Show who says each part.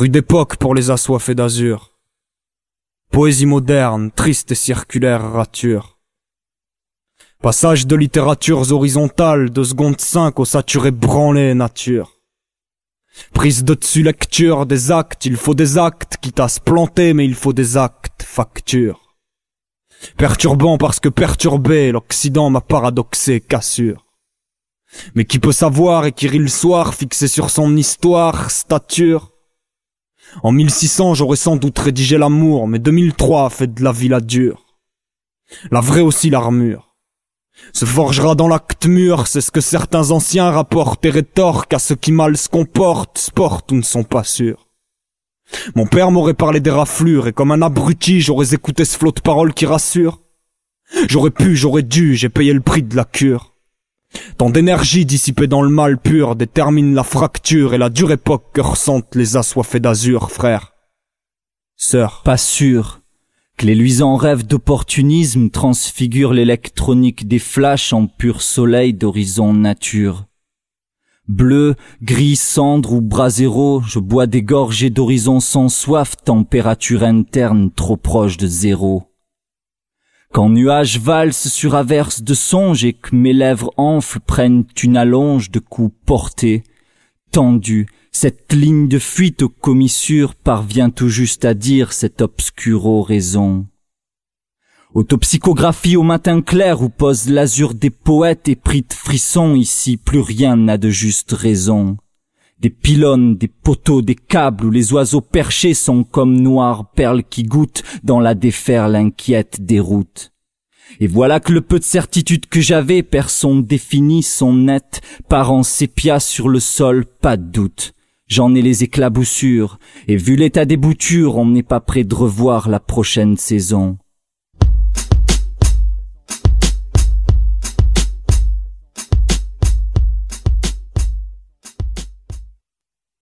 Speaker 1: Rue d'époque pour les assoiffés d'azur. Poésie moderne, triste et circulaire rature. Passage de littératures horizontales de seconde cinq au saturé branlé nature. Prise de dessus lecture des actes, il faut des actes, quitte à se planter, mais il faut des actes, facture. Perturbant parce que perturbé, l'Occident m'a paradoxé, cassure. Mais qui peut savoir, et qui rit le soir, fixé sur son histoire, stature en 1600, j'aurais sans doute rédigé l'amour, mais 2003 a fait de la vie la dure. La vraie aussi l'armure. Se forgera dans l'acte mûr, c'est ce que certains anciens rapportent et rétorquent à ceux qui mal se comportent, sportent ou ne sont pas sûrs. Mon père m'aurait parlé des raflures, et comme un abruti, j'aurais écouté ce flot de paroles qui rassure. J'aurais pu, j'aurais dû, j'ai payé le prix de la cure. Tant d'énergie dissipée dans le mal pur détermine la fracture et la dure époque que ressentent les assoiffés d'azur, frère. Sœur. Pas sûr. Que les luisants rêves
Speaker 2: d'opportunisme transfigurent l'électronique des flashs en pur soleil d'horizon nature. Bleu, gris, cendre ou zéro, je bois des gorgées d'horizon sans soif, température interne trop proche de zéro. Quand nuages valse sur averse de songe et que mes lèvres enflent prennent une allonge de coups portés, tendus, cette ligne de fuite aux commissures parvient tout juste à dire cette obscure raison. Autopsychographie au matin clair où pose l'azur des poètes et prit de frissons, ici plus rien n'a de juste raison des pylônes, des poteaux, des câbles où les oiseaux perchés sont comme noires perles qui goûtent dans la déferle inquiète des routes. Et voilà que le peu de certitude que j'avais perd son défini, son net, par en sépia sur le sol, pas de doute. J'en ai les éclaboussures, et vu l'état des boutures, on n'est pas près de revoir la prochaine saison.